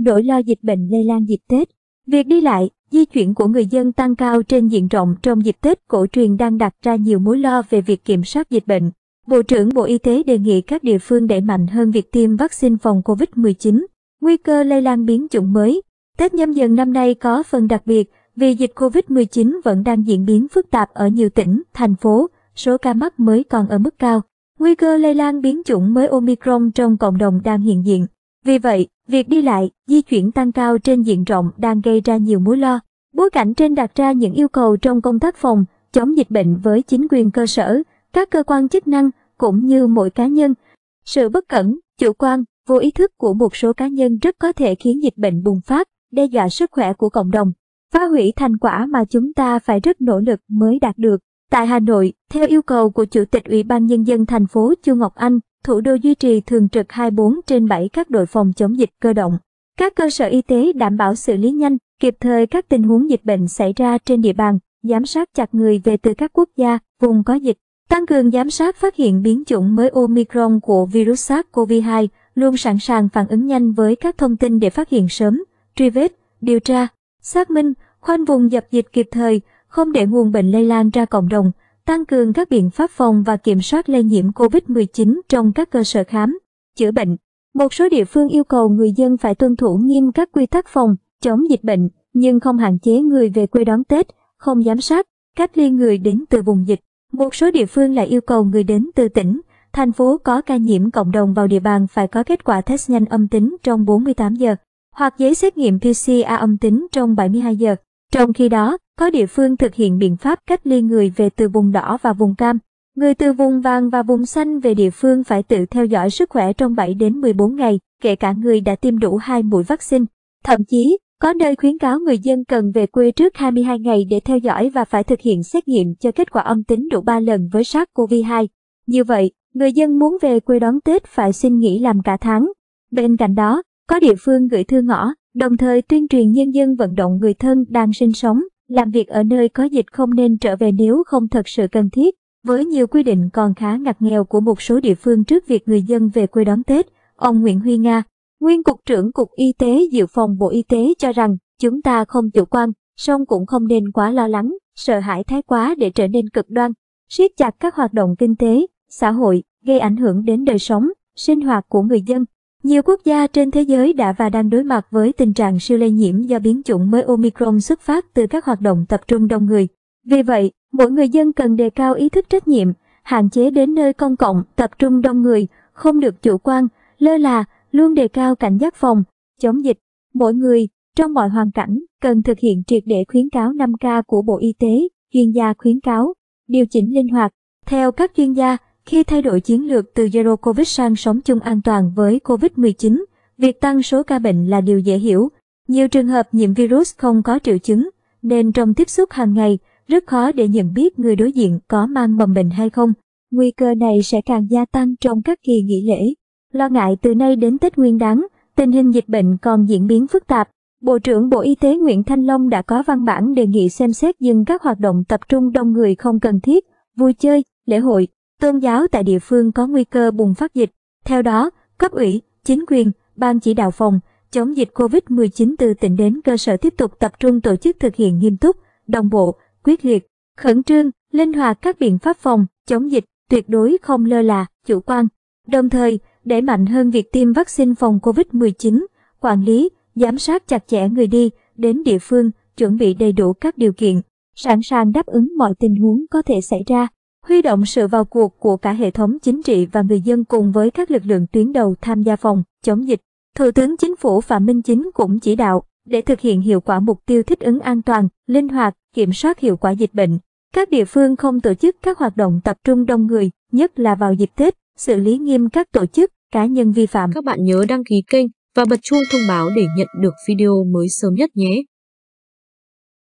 nỗi lo dịch bệnh lây lan dịp Tết. Việc đi lại, di chuyển của người dân tăng cao trên diện rộng trong dịp Tết cổ truyền đang đặt ra nhiều mối lo về việc kiểm soát dịch bệnh. Bộ trưởng Bộ Y tế đề nghị các địa phương đẩy mạnh hơn việc tiêm vaccine phòng COVID-19, nguy cơ lây lan biến chủng mới. Tết nhâm dần năm nay có phần đặc biệt vì dịch COVID-19 vẫn đang diễn biến phức tạp ở nhiều tỉnh, thành phố, số ca mắc mới còn ở mức cao. Nguy cơ lây lan biến chủng mới Omicron trong cộng đồng đang hiện diện. Vì vậy, Việc đi lại, di chuyển tăng cao trên diện rộng đang gây ra nhiều mối lo. Bối cảnh trên đặt ra những yêu cầu trong công tác phòng, chống dịch bệnh với chính quyền cơ sở, các cơ quan chức năng cũng như mỗi cá nhân. Sự bất cẩn, chủ quan, vô ý thức của một số cá nhân rất có thể khiến dịch bệnh bùng phát, đe dọa sức khỏe của cộng đồng, phá hủy thành quả mà chúng ta phải rất nỗ lực mới đạt được. Tại Hà Nội, theo yêu cầu của Chủ tịch Ủy ban Nhân dân thành phố Chu Ngọc Anh, thủ đô duy trì thường trực 24 trên 7 các đội phòng chống dịch cơ động. Các cơ sở y tế đảm bảo xử lý nhanh, kịp thời các tình huống dịch bệnh xảy ra trên địa bàn, giám sát chặt người về từ các quốc gia, vùng có dịch, tăng cường giám sát phát hiện biến chủng mới Omicron của virus SARS-CoV-2, luôn sẵn sàng phản ứng nhanh với các thông tin để phát hiện sớm, truy vết, điều tra, xác minh, khoanh vùng dập dịch kịp thời, không để nguồn bệnh lây lan ra cộng đồng, tăng cường các biện pháp phòng và kiểm soát lây nhiễm COVID-19 trong các cơ sở khám, chữa bệnh. Một số địa phương yêu cầu người dân phải tuân thủ nghiêm các quy tắc phòng, chống dịch bệnh, nhưng không hạn chế người về quê đón Tết, không giám sát, cách ly người đến từ vùng dịch. Một số địa phương lại yêu cầu người đến từ tỉnh, thành phố có ca nhiễm cộng đồng vào địa bàn phải có kết quả test nhanh âm tính trong 48 giờ, hoặc giấy xét nghiệm PCR âm tính trong 72 giờ. Trong khi đó, có địa phương thực hiện biện pháp cách ly người về từ vùng đỏ và vùng cam. Người từ vùng vàng và vùng xanh về địa phương phải tự theo dõi sức khỏe trong 7 đến 14 ngày, kể cả người đã tiêm đủ hai mũi vaccine. Thậm chí, có nơi khuyến cáo người dân cần về quê trước 22 ngày để theo dõi và phải thực hiện xét nghiệm cho kết quả âm tính đủ 3 lần với SARS-CoV-2. Như vậy, người dân muốn về quê đón Tết phải xin nghỉ làm cả tháng. Bên cạnh đó, có địa phương gửi thư ngõ, đồng thời tuyên truyền nhân dân vận động người thân đang sinh sống, làm việc ở nơi có dịch không nên trở về nếu không thật sự cần thiết. Với nhiều quy định còn khá ngặt nghèo của một số địa phương trước việc người dân về quê đón Tết, ông Nguyễn Huy Nga, Nguyên Cục trưởng Cục Y tế Dự phòng Bộ Y tế cho rằng chúng ta không chủ quan, song cũng không nên quá lo lắng, sợ hãi thái quá để trở nên cực đoan, siết chặt các hoạt động kinh tế, xã hội, gây ảnh hưởng đến đời sống, sinh hoạt của người dân, nhiều quốc gia trên thế giới đã và đang đối mặt với tình trạng siêu lây nhiễm do biến chủng mới Omicron xuất phát từ các hoạt động tập trung đông người. Vì vậy, mỗi người dân cần đề cao ý thức trách nhiệm, hạn chế đến nơi công cộng, tập trung đông người, không được chủ quan, lơ là, luôn đề cao cảnh giác phòng, chống dịch. Mỗi người, trong mọi hoàn cảnh, cần thực hiện triệt để khuyến cáo 5K của Bộ Y tế, chuyên gia khuyến cáo, điều chỉnh linh hoạt. Theo các chuyên gia, khi thay đổi chiến lược từ Zero Covid sang sống chung an toàn với Covid-19, việc tăng số ca bệnh là điều dễ hiểu. Nhiều trường hợp nhiễm virus không có triệu chứng, nên trong tiếp xúc hàng ngày, rất khó để nhận biết người đối diện có mang mầm bệnh hay không. Nguy cơ này sẽ càng gia tăng trong các kỳ nghỉ lễ. Lo ngại từ nay đến Tết Nguyên đáng, tình hình dịch bệnh còn diễn biến phức tạp. Bộ trưởng Bộ Y tế Nguyễn Thanh Long đã có văn bản đề nghị xem xét dừng các hoạt động tập trung đông người không cần thiết, vui chơi, lễ hội, tôn giáo tại địa phương có nguy cơ bùng phát dịch. Theo đó, cấp ủy, chính quyền, ban chỉ đạo phòng, chống dịch COVID-19 từ tỉnh đến cơ sở tiếp tục tập trung tổ chức thực hiện nghiêm túc, đồng bộ, quyết liệt, khẩn trương, linh hoạt các biện pháp phòng, chống dịch, tuyệt đối không lơ là, chủ quan. Đồng thời, đẩy mạnh hơn việc tiêm vaccine phòng COVID-19, quản lý, giám sát chặt chẽ người đi, đến địa phương, chuẩn bị đầy đủ các điều kiện, sẵn sàng đáp ứng mọi tình huống có thể xảy ra huy động sự vào cuộc của cả hệ thống chính trị và người dân cùng với các lực lượng tuyến đầu tham gia phòng, chống dịch. Thủ tướng Chính phủ Phạm Minh Chính cũng chỉ đạo, để thực hiện hiệu quả mục tiêu thích ứng an toàn, linh hoạt, kiểm soát hiệu quả dịch bệnh. Các địa phương không tổ chức các hoạt động tập trung đông người, nhất là vào dịp Tết, xử lý nghiêm các tổ chức, cá nhân vi phạm. Các bạn nhớ đăng ký kênh và bật chuông thông báo để nhận được video mới sớm nhất nhé.